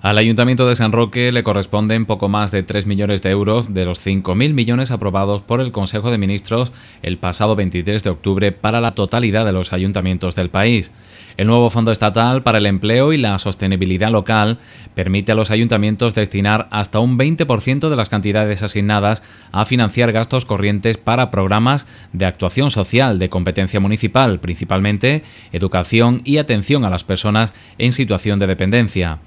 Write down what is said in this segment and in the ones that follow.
Al Ayuntamiento de San Roque le corresponden poco más de 3 millones de euros de los 5.000 millones aprobados por el Consejo de Ministros el pasado 23 de octubre para la totalidad de los ayuntamientos del país. El nuevo Fondo Estatal para el Empleo y la Sostenibilidad Local permite a los ayuntamientos destinar hasta un 20% de las cantidades asignadas a financiar gastos corrientes para programas de actuación social de competencia municipal, principalmente educación y atención a las personas en situación de dependencia.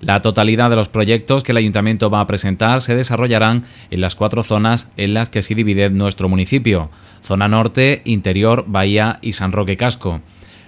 La totalidad de los proyectos que el ayuntamiento va a presentar se desarrollarán en las cuatro zonas en las que se divide nuestro municipio, zona norte, interior, bahía y San Roque Casco.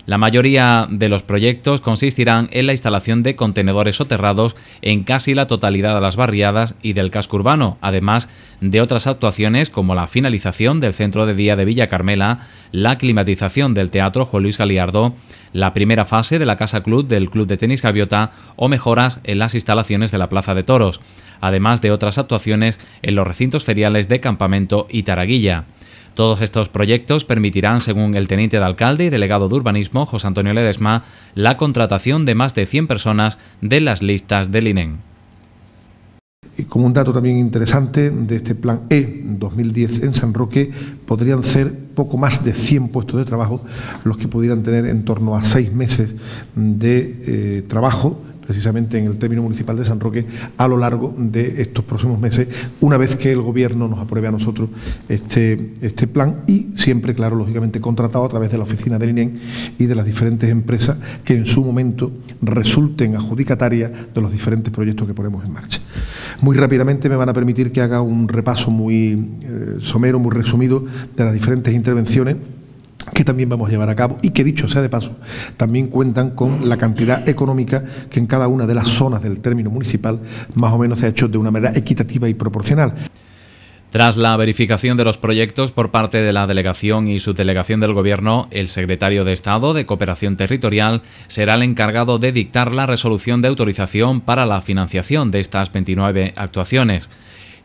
La mayoría de los proyectos consistirán en la instalación de contenedores soterrados en casi la totalidad de las barriadas y del casco urbano, además de otras actuaciones como la finalización del centro de día de Villa Carmela, la climatización del Teatro Juan Luis Galiardo, la primera fase de la Casa Club del Club de Tenis Gaviota o mejoras en las instalaciones de la Plaza de Toros, además de otras actuaciones en los recintos feriales de Campamento y Taraguilla. Todos estos proyectos permitirán, según el teniente de alcalde y delegado de urbanismo, José Antonio Ledesma, la contratación de más de 100 personas de las listas del INEM. Y como un dato también interesante de este plan E 2010 en San Roque, podrían ser poco más de 100 puestos de trabajo los que pudieran tener en torno a seis meses de eh, trabajo precisamente en el término municipal de San Roque a lo largo de estos próximos meses, una vez que el Gobierno nos apruebe a nosotros este, este plan y siempre, claro, lógicamente contratado a través de la oficina del INEN e y de las diferentes empresas que en su momento resulten adjudicatarias de los diferentes proyectos que ponemos en marcha. Muy rápidamente me van a permitir que haga un repaso muy eh, somero, muy resumido de las diferentes intervenciones que también vamos a llevar a cabo y que dicho sea de paso, también cuentan con la cantidad económica que en cada una de las zonas del término municipal más o menos se ha hecho de una manera equitativa y proporcional. Tras la verificación de los proyectos por parte de la delegación y su delegación del Gobierno, el secretario de Estado de Cooperación Territorial será el encargado de dictar la resolución de autorización para la financiación de estas 29 actuaciones.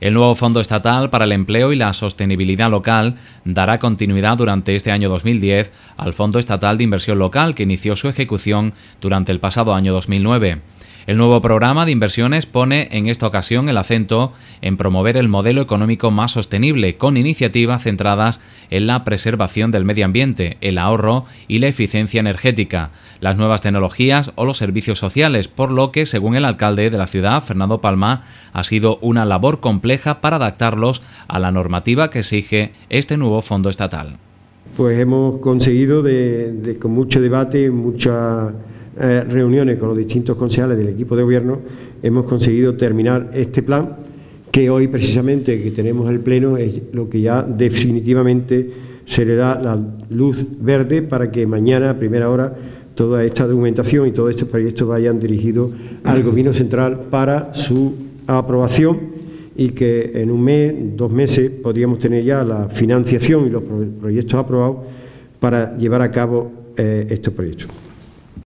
El nuevo Fondo Estatal para el Empleo y la Sostenibilidad Local dará continuidad durante este año 2010 al Fondo Estatal de Inversión Local que inició su ejecución durante el pasado año 2009. El nuevo programa de inversiones pone en esta ocasión el acento en promover el modelo económico más sostenible, con iniciativas centradas en la preservación del medio ambiente, el ahorro y la eficiencia energética, las nuevas tecnologías o los servicios sociales, por lo que, según el alcalde de la ciudad, Fernando Palma, ha sido una labor compleja para adaptarlos a la normativa que exige este nuevo fondo estatal. Pues hemos conseguido con mucho debate, mucha eh, reuniones con los distintos concejales del equipo de gobierno hemos conseguido terminar este plan que hoy precisamente que tenemos el pleno es lo que ya definitivamente se le da la luz verde para que mañana a primera hora toda esta documentación y todos estos proyectos vayan dirigidos al Gobierno Central para su aprobación y que en un mes, dos meses, podríamos tener ya la financiación y los proyectos aprobados para llevar a cabo eh, estos proyectos.